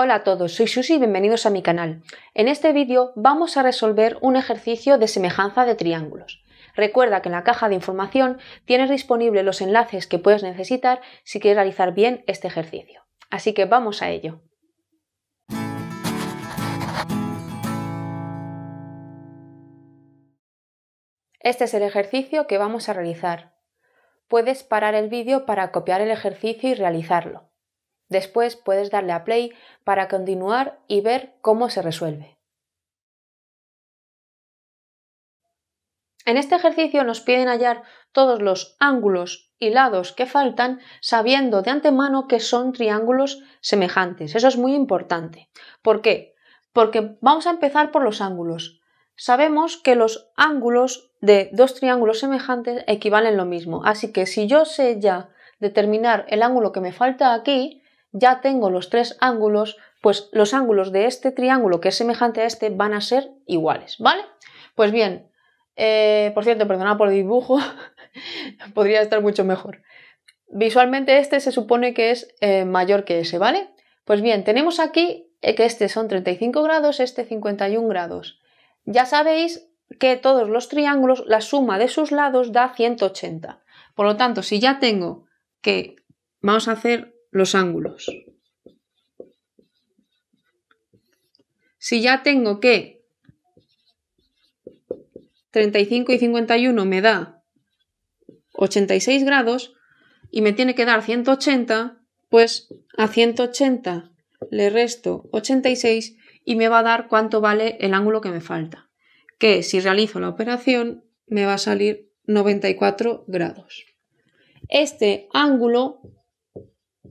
Hola a todos, soy Susi y bienvenidos a mi canal. En este vídeo vamos a resolver un ejercicio de semejanza de triángulos. Recuerda que en la caja de información tienes disponibles los enlaces que puedes necesitar si quieres realizar bien este ejercicio. Así que vamos a ello. Este es el ejercicio que vamos a realizar. Puedes parar el vídeo para copiar el ejercicio y realizarlo. Después puedes darle a play para continuar y ver cómo se resuelve. En este ejercicio nos piden hallar todos los ángulos y lados que faltan sabiendo de antemano que son triángulos semejantes. Eso es muy importante. ¿Por qué? Porque vamos a empezar por los ángulos. Sabemos que los ángulos de dos triángulos semejantes equivalen lo mismo. Así que si yo sé ya determinar el ángulo que me falta aquí, ya tengo los tres ángulos, pues los ángulos de este triángulo que es semejante a este van a ser iguales, ¿vale? Pues bien, eh, por cierto, perdonad por el dibujo, podría estar mucho mejor. Visualmente este se supone que es eh, mayor que ese, ¿vale? Pues bien, tenemos aquí eh, que este son 35 grados, este 51 grados. Ya sabéis que todos los triángulos, la suma de sus lados da 180. Por lo tanto, si ya tengo que, vamos a hacer los ángulos. Si ya tengo que 35 y 51 me da 86 grados y me tiene que dar 180, pues a 180 le resto 86 y me va a dar cuánto vale el ángulo que me falta, que si realizo la operación me va a salir 94 grados. Este ángulo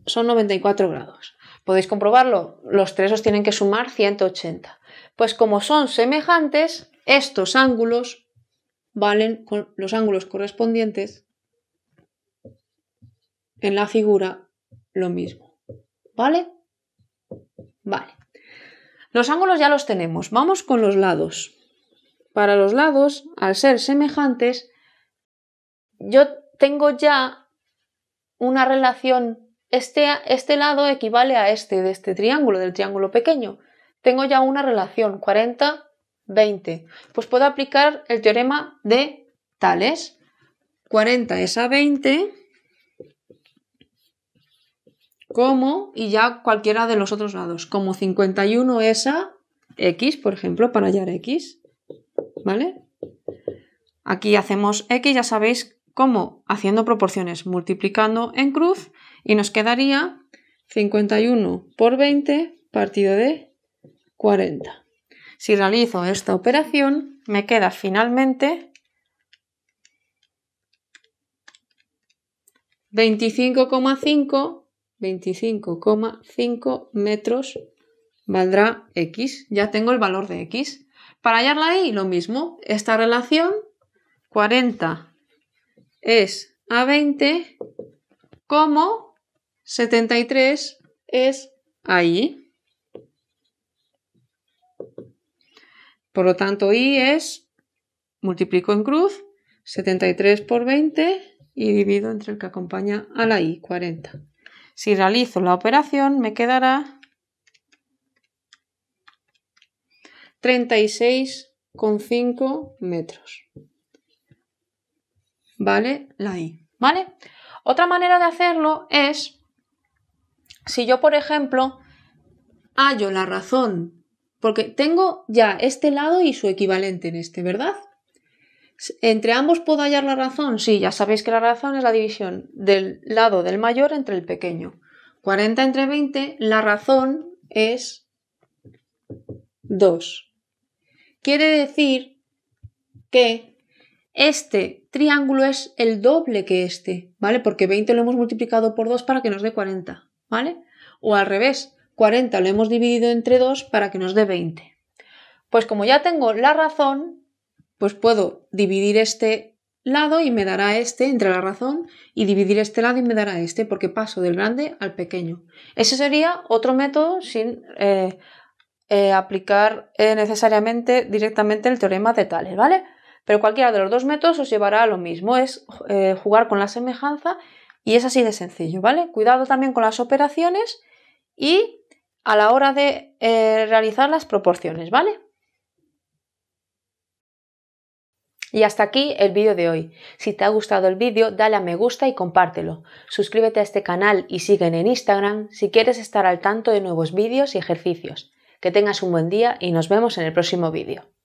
son 94 grados. Podéis comprobarlo, los tres os tienen que sumar 180. Pues como son semejantes, estos ángulos valen con los ángulos correspondientes en la figura lo mismo. ¿Vale? Vale. Los ángulos ya los tenemos. Vamos con los lados. Para los lados, al ser semejantes, yo tengo ya una relación este, este lado equivale a este de este triángulo, del triángulo pequeño. Tengo ya una relación 40-20. Pues puedo aplicar el teorema de Tales. 40 es a 20 como y ya cualquiera de los otros lados, como 51 es a x, por ejemplo, para hallar x, ¿vale? Aquí hacemos x, ya sabéis cómo, haciendo proporciones, multiplicando en cruz y nos quedaría 51 por 20 partido de 40. Si realizo esta operación, me queda finalmente 25,5 25,5 metros valdrá x. Ya tengo el valor de x. Para hallarla ahí, lo mismo. Esta relación, 40 es a 20, como 73 es ahí. Por lo tanto, i es, multiplico en cruz, 73 por 20 y divido entre el que acompaña a la i, 40. Si realizo la operación, me quedará 36,5 metros. ¿Vale? La i. ¿Vale? Otra manera de hacerlo es si yo, por ejemplo, hallo la razón, porque tengo ya este lado y su equivalente en este, ¿verdad? ¿Entre ambos puedo hallar la razón? Sí, ya sabéis que la razón es la división del lado del mayor entre el pequeño. 40 entre 20, la razón es 2. Quiere decir que este triángulo es el doble que este, ¿vale? Porque 20 lo hemos multiplicado por 2 para que nos dé 40. ¿vale? O al revés, 40 lo hemos dividido entre 2 para que nos dé 20. Pues como ya tengo la razón, pues puedo dividir este lado y me dará este entre la razón y dividir este lado y me dará este porque paso del grande al pequeño. Ese sería otro método sin eh, eh, aplicar eh, necesariamente directamente el teorema de Tales, ¿vale? Pero cualquiera de los dos métodos os llevará a lo mismo, es jugar con la semejanza y es así de sencillo, ¿vale? Cuidado también con las operaciones y a la hora de eh, realizar las proporciones, ¿vale? Y hasta aquí el vídeo de hoy. Si te ha gustado el vídeo, dale a me gusta y compártelo. Suscríbete a este canal y siguen en Instagram si quieres estar al tanto de nuevos vídeos y ejercicios. Que tengas un buen día y nos vemos en el próximo vídeo.